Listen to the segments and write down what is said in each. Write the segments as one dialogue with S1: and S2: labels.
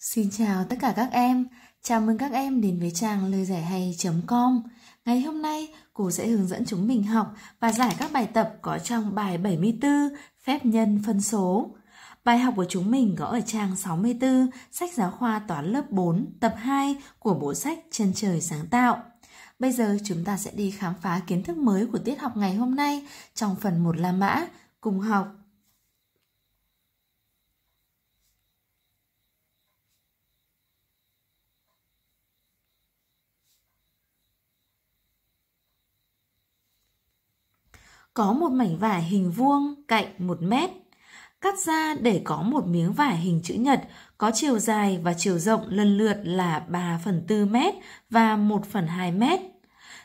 S1: Xin chào tất cả các em, chào mừng các em đến với trang lời giải hay.com. Ngày hôm nay, cô sẽ hướng dẫn chúng mình học và giải các bài tập có trong bài 74 Phép nhân phân số. Bài học của chúng mình có ở trang 64 sách giáo khoa toán lớp 4 tập 2 của bộ sách Chân trời sáng tạo. Bây giờ chúng ta sẽ đi khám phá kiến thức mới của tiết học ngày hôm nay trong phần 1 La Mã, cùng học có một mảnh vải hình vuông cạnh 1 mét. Cắt ra để có một miếng vải hình chữ nhật có chiều dài và chiều rộng lần lượt là 3 phần 4 mét và 1 phần 2 mét.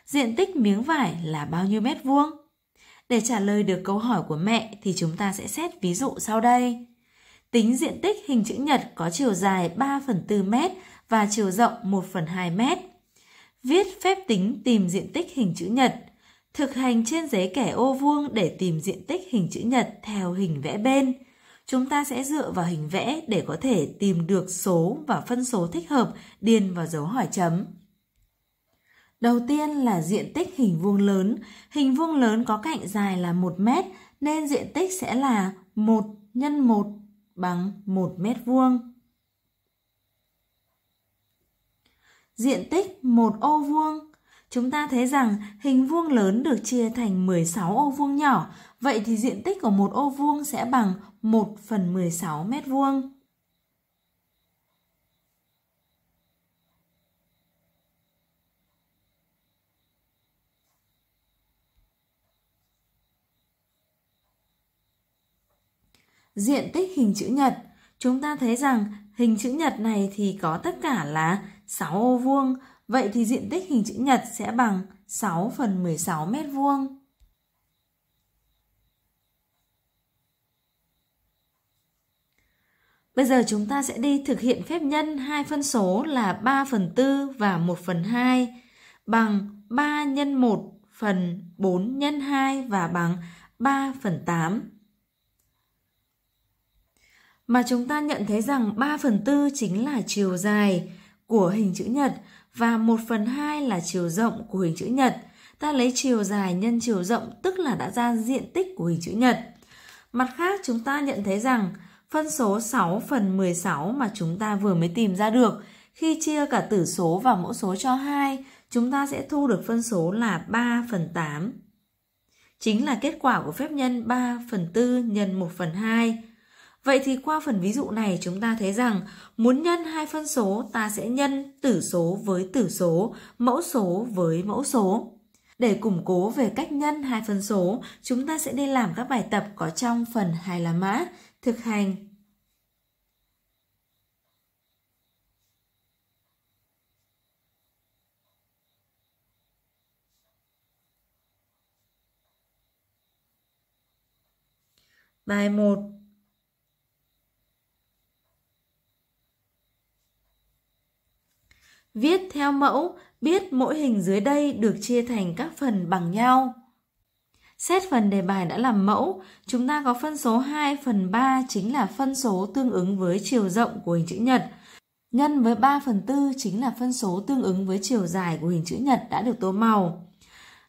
S1: Diện tích miếng vải là bao nhiêu mét vuông? Để trả lời được câu hỏi của mẹ thì chúng ta sẽ xét ví dụ sau đây. Tính diện tích hình chữ nhật có chiều dài 3 phần 4 mét và chiều rộng 1 phần 2 mét. Viết phép tính tìm diện tích hình chữ nhật – Thực hành trên giấy kẻ ô vuông để tìm diện tích hình chữ nhật theo hình vẽ bên. Chúng ta sẽ dựa vào hình vẽ để có thể tìm được số và phân số thích hợp điền vào dấu hỏi chấm. Đầu tiên là diện tích hình vuông lớn. Hình vuông lớn có cạnh dài là 1 mét nên diện tích sẽ là 1 x 1 bằng 1 mét vuông. Diện tích một ô vuông Chúng ta thấy rằng hình vuông lớn được chia thành 16 ô vuông nhỏ, vậy thì diện tích của một ô vuông sẽ bằng 1 phần 16 mét vuông. Diện tích hình chữ nhật, chúng ta thấy rằng hình chữ nhật này thì có tất cả là 6 ô vuông, Vậy thì diện tích hình chữ nhật sẽ bằng 6 phần 16 mét vuông. Bây giờ chúng ta sẽ đi thực hiện phép nhân hai phân số là 3 phần 4 và 1 phần 2 bằng 3 nhân 1 phần 4 nhân 2 và bằng 3 phần 8. Mà chúng ta nhận thấy rằng 3 phần 4 chính là chiều dài của hình chữ nhật và 1 phần 2 là chiều rộng của hình chữ nhật. Ta lấy chiều dài nhân chiều rộng tức là đã ra diện tích của hình chữ nhật. Mặt khác chúng ta nhận thấy rằng phân số 6 phần 16 mà chúng ta vừa mới tìm ra được khi chia cả tử số và mẫu số cho 2 chúng ta sẽ thu được phân số là 3 phần 8. Chính là kết quả của phép nhân 3 phần 4 nhân 1 phần 2. Vậy thì qua phần ví dụ này chúng ta thấy rằng muốn nhân hai phân số ta sẽ nhân tử số với tử số, mẫu số với mẫu số. Để củng cố về cách nhân hai phân số, chúng ta sẽ đi làm các bài tập có trong phần hai là mã, thực hành. Bài 1 Viết theo mẫu, biết mỗi hình dưới đây được chia thành các phần bằng nhau. Xét phần đề bài đã làm mẫu, chúng ta có phân số 2 phần 3 chính là phân số tương ứng với chiều rộng của hình chữ nhật. Nhân với 3 phần 4 chính là phân số tương ứng với chiều dài của hình chữ nhật đã được tô màu.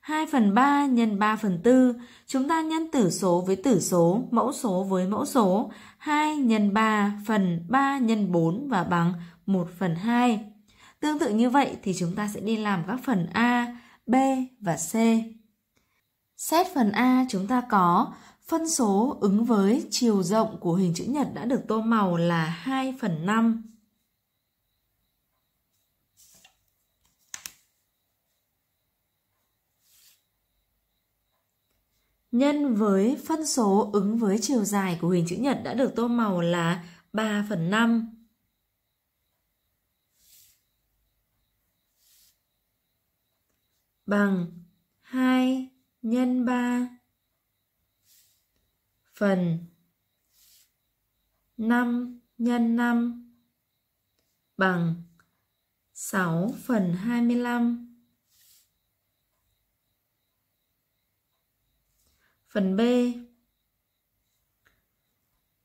S1: 2 phần 3 nhân 3 phần 4, chúng ta nhân tử số với tử số, mẫu số với mẫu số. 2 nhân 3 phần 3 nhân 4 và bằng 1 phần 2. Tương tự như vậy thì chúng ta sẽ đi làm các phần A, B và C. Xét phần A chúng ta có phân số ứng với chiều rộng của hình chữ nhật đã được tô màu là 2 phần 5. Nhân với phân số ứng với chiều dài của hình chữ nhật đã được tô màu là 3 phần 5. bằng 2 nhân 3 phần 5 nhân 5 bằng 6 phần 25. Phần B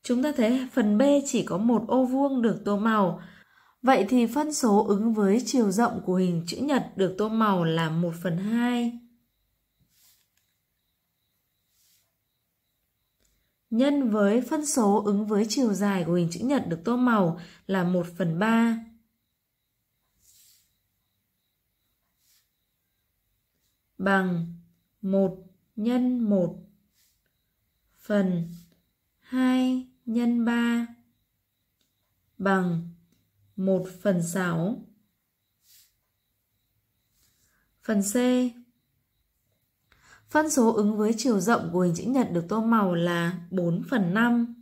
S1: Chúng ta thấy phần B chỉ có một ô vuông được tô màu Vậy thì phân số ứng với chiều rộng của hình chữ nhật được tô màu là 1 phần 2. Nhân với phân số ứng với chiều dài của hình chữ nhật được tô màu là 1 phần 3. Bằng 1 nhân 1 phần 2 nhân 3 bằng 1 phần 6. Phần C. Phân số ứng với chiều rộng của hình chữ nhật được tô màu là 4 phần 5.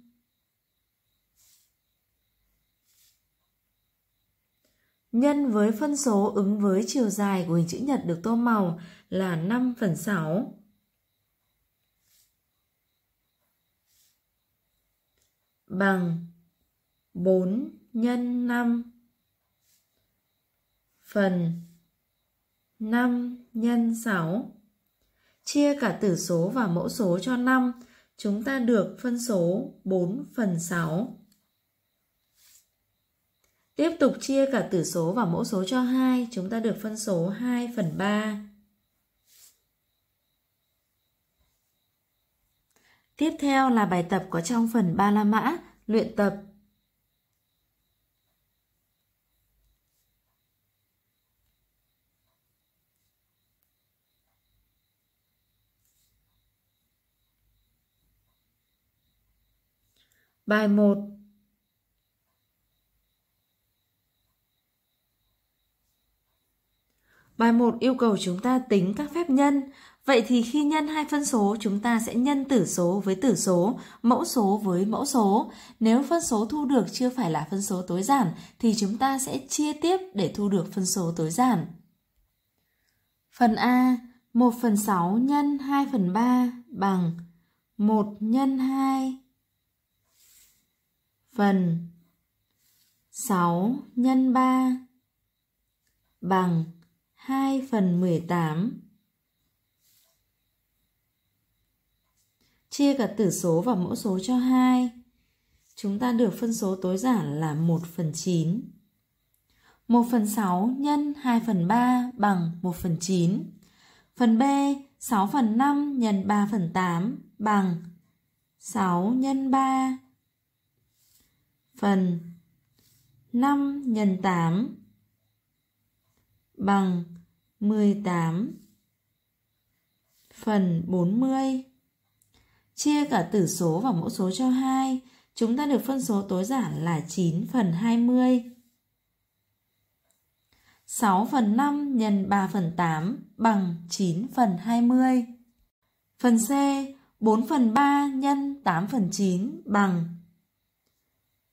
S1: Nhân với phân số ứng với chiều dài của hình chữ nhật được tô màu là 5 phần 6. Bằng 4 nhân 5 phần 5 nhân 6 chia cả tử số và mẫu số cho 5 chúng ta được phân số 4 phần 6 Tiếp tục chia cả tử số và mẫu số cho 2, chúng ta được phân số 2 phần 3. Tiếp theo là bài tập có trong phần 3 la mã, luyện tập Bài 1 Bài 1 yêu cầu chúng ta tính các phép nhân. Vậy thì khi nhân hai phân số, chúng ta sẽ nhân tử số với tử số, mẫu số với mẫu số. Nếu phân số thu được chưa phải là phân số tối giản, thì chúng ta sẽ chia tiếp để thu được phân số tối giản. Phần A, 1 phần 6 nhân 2 phần 3 bằng 1 nhân 2 phần 6 nhân 3 bằng 2 phần 18. Chia cả tử số và mẫu số cho 2. Chúng ta được phân số tối giản là 1 phần 9. 1 phần 6 nhân 2 phần 3 bằng 1 phần 9. Phần B 6 phần 5 nhân 3 phần 8 bằng 6 nhân 3 phần 5 nhân 8 bằng 18 phần 40 chia cả tử số và mẫu số cho 2 chúng ta được phân số tối giản là 9 phần 20 6 phần 5 nhân 3 phần 8 bằng 9 phần 20. Phần C 4 phần 3 nhân 8 phần 9 bằng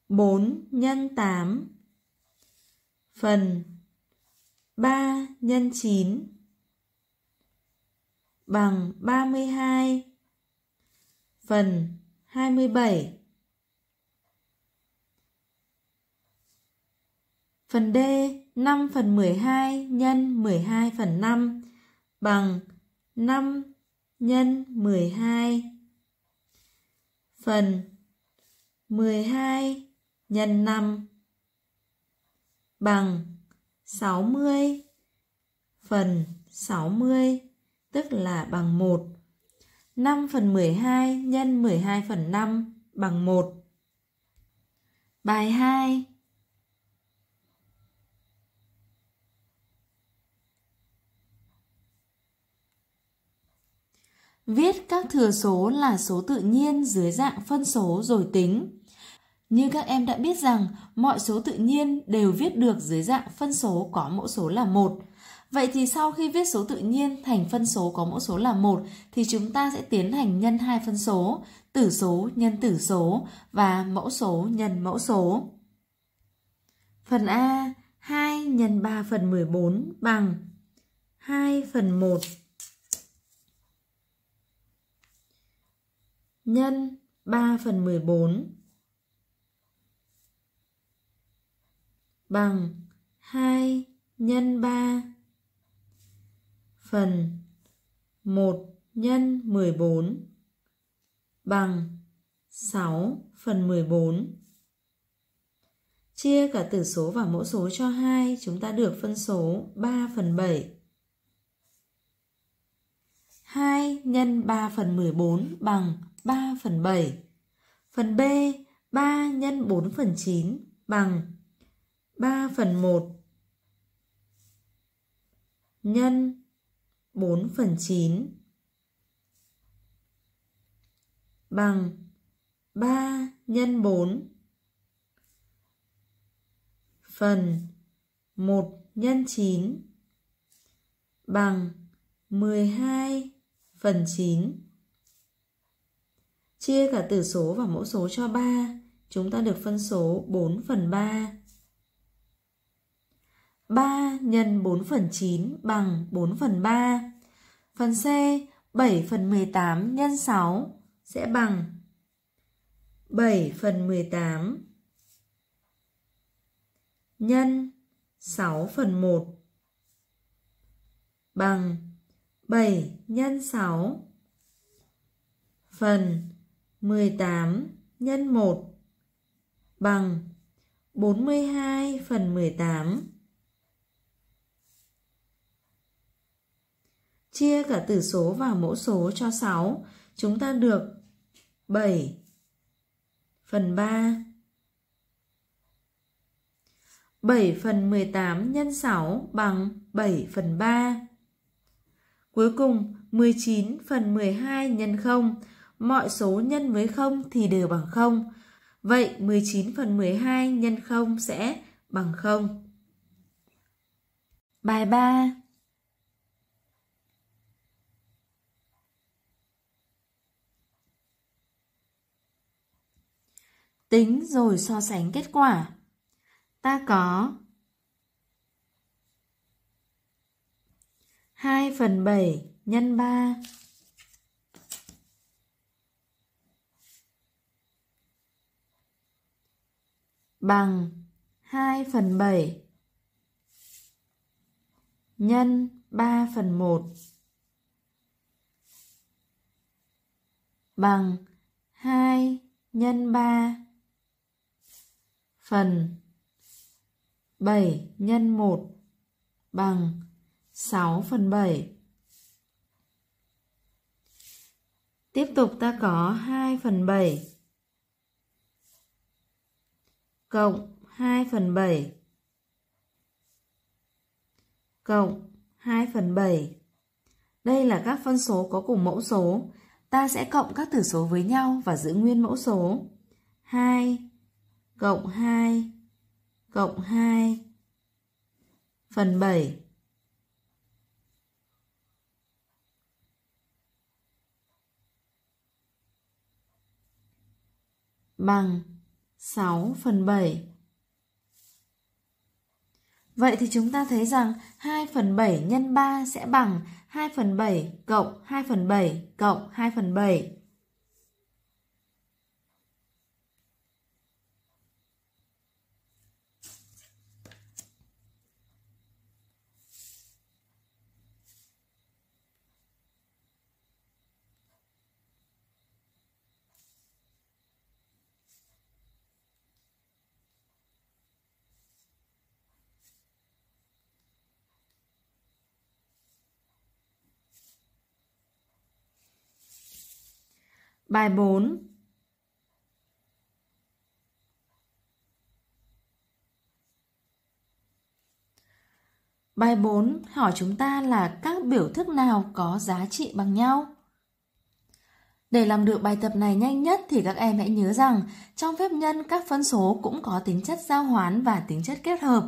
S1: 4 nhân 8 phần 3 nhân 9 bằng 32 phần 27 Phần D 5 phần 12 nhân 12 phần 5 bằng 5 nhân 12 phần 12 nhân 5 bằng 60 phần 60 tức là bằng 1. 5 phần 12 nhân 12 phần 5 bằng 1. Bài 2 Viết các thừa số là số tự nhiên dưới dạng phân số rồi tính. Như các em đã biết rằng, mọi số tự nhiên đều viết được dưới dạng phân số có mẫu số là một. Vậy thì sau khi viết số tự nhiên thành phân số có mẫu số là một thì chúng ta sẽ tiến hành nhân hai phân số, tử số nhân tử số và mẫu số nhân mẫu số. Phần A 2 nhân 3 phần 14 bằng 2 phần 1 nhân 3 phần 14 bằng 2 nhân 3 phần 1 nhân 14 bằng 6 phần 14. Chia cả tử số và mẫu số cho 2, chúng ta được phân số 3 phần 7. 2 nhân 3 phần 14 bằng 3 phần 7. Phần B 3 nhân 4 phần 9 bằng 3 phần 1 nhân 4 phần 9 bằng 3 nhân 4 phần 1 nhân 9 bằng 12 phần 9. Chia cả tử số và mẫu số cho 3, chúng ta được phân số 4 phần 3. 3 nhân 4 phần 9 bằng 4 phần 3. Phần C 7 phần 18 nhân 6 sẽ bằng 7 phần 18 nhân 6 phần 1 bằng 7 nhân 6 phần 18 nhân 1 bằng 42 phần 18 Chia cả tử số và mẫu số cho 6, chúng ta được 7 phần 3. 7 phần 18 nhân 6 bằng 7 phần 3. Cuối cùng, 19 phần 12 nhân 0, mọi số nhân với 0 thì đều bằng 0. Vậy 19 phần 12 nhân 0 sẽ bằng 0. Bài 3 tính rồi so sánh kết quả. Ta có 2 phần 7 nhân 3 bằng 2 phần 7 nhân 3 phần 1 bằng 2 nhân 3 phần 7 nhân 1 bằng 6 phần 7. Tiếp tục ta có 2 phần 7 cộng 2 phần 7 cộng 2 phần 7. Đây là các phân số có cùng mẫu số. Ta sẽ cộng các tử số với nhau và giữ nguyên mẫu số. 2 cộng 2 cộng 2 phần 7 bằng 6 phần 7. Vậy thì chúng ta thấy rằng 2 phần 7 nhân 3 sẽ bằng 2 phần 7 cộng 2 phần 7 cộng 2 phần 7. Bài 4 Bài 4 hỏi chúng ta là các biểu thức nào có giá trị bằng nhau. Để làm được bài tập này nhanh nhất thì các em hãy nhớ rằng trong phép nhân các phân số cũng có tính chất giao hoán và tính chất kết hợp.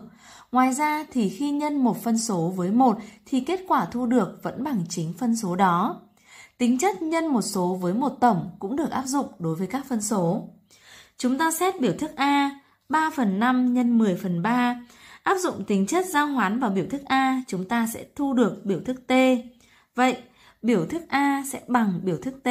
S1: Ngoài ra thì khi nhân một phân số với một thì kết quả thu được vẫn bằng chính phân số đó. Tính chất nhân một số với một tổng cũng được áp dụng đối với các phân số. Chúng ta xét biểu thức A 3 phần 5 nhân 10 phần 3. Áp dụng tính chất giao hoán vào biểu thức A, chúng ta sẽ thu được biểu thức T. Vậy, biểu thức A sẽ bằng biểu thức T.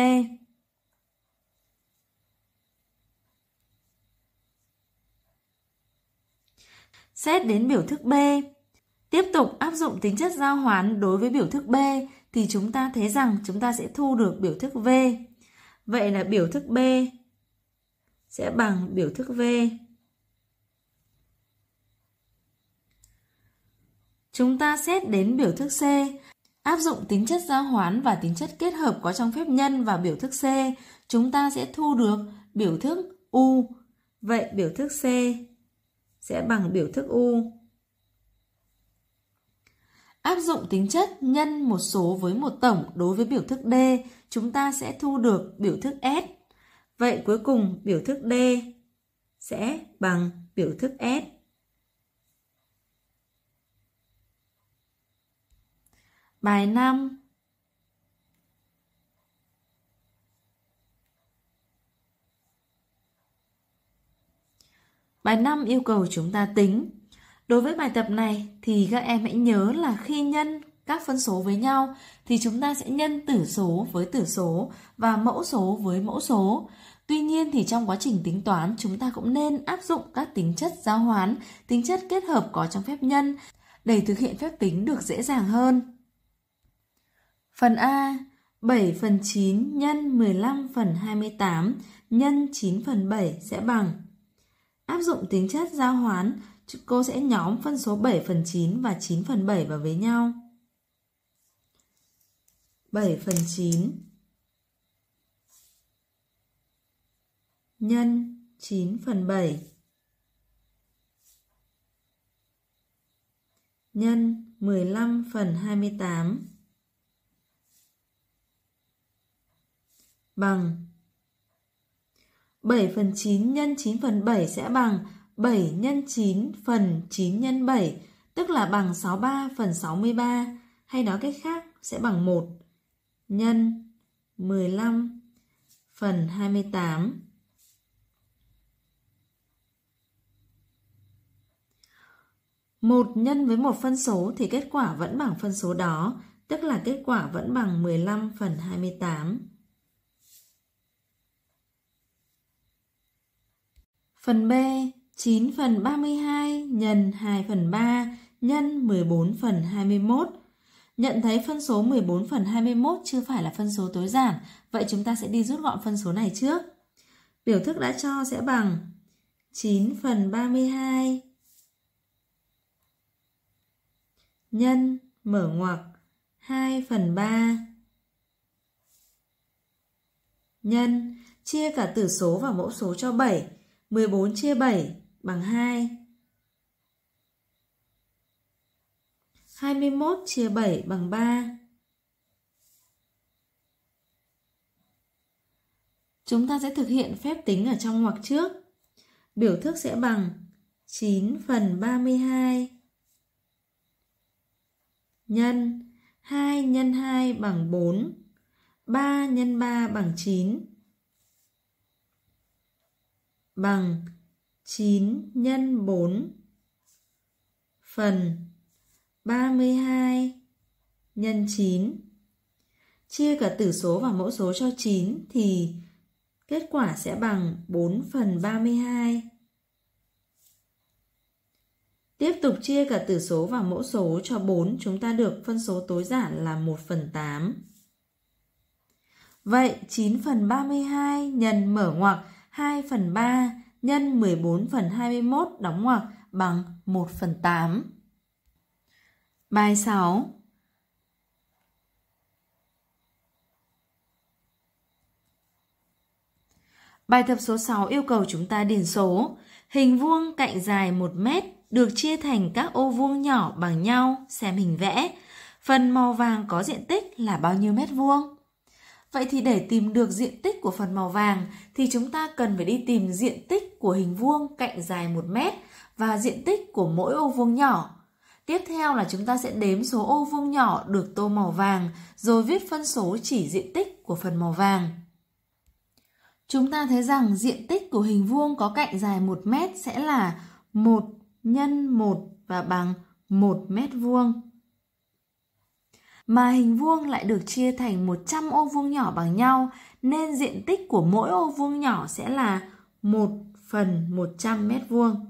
S1: Xét đến biểu thức B. Tiếp tục áp dụng tính chất giao hoán đối với biểu thức B, thì chúng ta thấy rằng chúng ta sẽ thu được biểu thức V. Vậy là biểu thức B sẽ bằng biểu thức V. Chúng ta xét đến biểu thức C, áp dụng tính chất giao hoán và tính chất kết hợp có trong phép nhân vào biểu thức C, chúng ta sẽ thu được biểu thức U. Vậy biểu thức C sẽ bằng biểu thức U. Áp dụng tính chất nhân một số với một tổng đối với biểu thức D, chúng ta sẽ thu được biểu thức S. Vậy cuối cùng biểu thức D sẽ bằng biểu thức S. Bài 5 Bài 5 yêu cầu chúng ta tính Đối với bài tập này thì các em hãy nhớ là khi nhân các phân số với nhau thì chúng ta sẽ nhân tử số với tử số và mẫu số với mẫu số. Tuy nhiên thì trong quá trình tính toán chúng ta cũng nên áp dụng các tính chất giao hoán, tính chất kết hợp có trong phép nhân để thực hiện phép tính được dễ dàng hơn. Phần A 7 phần 9 nhân 15 phần 28 nhân 9 phần 7 sẽ bằng. Áp dụng tính chất giao hoán, cô sẽ nhóm phân số 7 phần 9 và 9 phần 7 vào với nhau. 7 phần 9 nhân 9 phần 7 nhân 15 phần 28 bằng 7 phần 9 nhân 9 phần 7 sẽ bằng 7 nhân 9 phần 9 nhân 7, tức là bằng 63 phần 63, hay nói cách khác sẽ bằng 1 nhân 15 phần 28. một nhân với một phân số thì kết quả vẫn bằng phân số đó, tức là kết quả vẫn bằng 15 phần 28. Phần B, 9 phần 32 nhân 2 phần 3 nhân 14 phần 21. Nhận thấy phân số 14 phần 21 chưa phải là phân số tối giản, vậy chúng ta sẽ đi rút gọn phân số này trước. Biểu thức đã cho sẽ bằng 9 phần 32 nhân mở ngoặc 2 phần 3 nhân chia cả tử số và mẫu số cho 7 14 chia 7 bằng 2. 21 chia 7 bằng 3. Chúng ta sẽ thực hiện phép tính ở trong ngoặc trước. Biểu thức sẽ bằng 9 phần 32 nhân 2 nhân 2 bằng 4, 3 nhân 3 bằng 9 bằng 9 nhân 4 phần 32 nhân 9 chia cả tử số và mẫu số cho 9 thì kết quả sẽ bằng 4 phần 32. Tiếp tục chia cả tử số và mẫu số cho 4 chúng ta được phân số tối giản là 1 phần 8. Vậy 9 phần 32 nhân mở ngoặc 2 phần 3 nhân 14 phần 21 đóng ngoặc bằng 1 phần 8. Bài 6 Bài tập số 6 yêu cầu chúng ta điền số. Hình vuông cạnh dài 1 mét được chia thành các ô vuông nhỏ bằng nhau, xem hình vẽ. Phần màu vàng có diện tích là bao nhiêu mét vuông? Vậy thì để tìm được diện tích của phần màu vàng thì chúng ta cần phải đi tìm diện tích của hình vuông cạnh dài 1 mét và diện tích của mỗi ô vuông nhỏ. Tiếp theo là chúng ta sẽ đếm số ô vuông nhỏ được tô màu vàng rồi viết phân số chỉ diện tích của phần màu vàng. Chúng ta thấy rằng diện tích của hình vuông có cạnh dài 1 mét sẽ là 1 nhân 1 và bằng 1 mét vuông mà hình vuông lại được chia thành 100 ô vuông nhỏ bằng nhau nên diện tích của mỗi ô vuông nhỏ sẽ là 1 phần 100 mét vuông.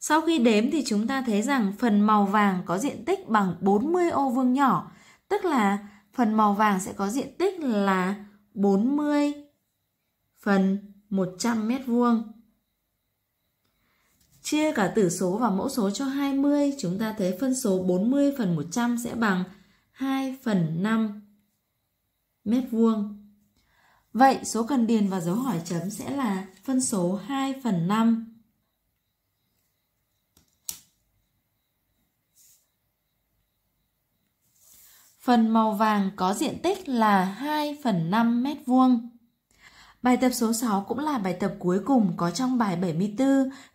S1: Sau khi đếm thì chúng ta thấy rằng phần màu vàng có diện tích bằng 40 ô vuông nhỏ, tức là phần màu vàng sẽ có diện tích là 40 phần 100 mét vuông. Chia cả tử số và mẫu số cho 20, chúng ta thấy phân số 40 phần 100 sẽ bằng 2 phần 5 mét vuông. Vậy số cần điền vào dấu hỏi chấm sẽ là phân số 2 phần 5. Phần màu vàng có diện tích là 2 phần 5 mét vuông. Bài tập số 6 cũng là bài tập cuối cùng có trong bài 74,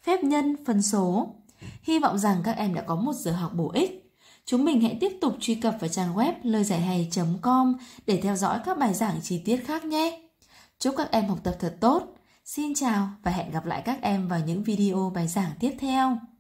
S1: phép nhân, phân số. Hy vọng rằng các em đã có một giờ học bổ ích. Chúng mình hãy tiếp tục truy cập vào trang web lời giải hay.com để theo dõi các bài giảng chi tiết khác nhé. Chúc các em học tập thật tốt. Xin chào và hẹn gặp lại các em vào những video bài giảng tiếp theo.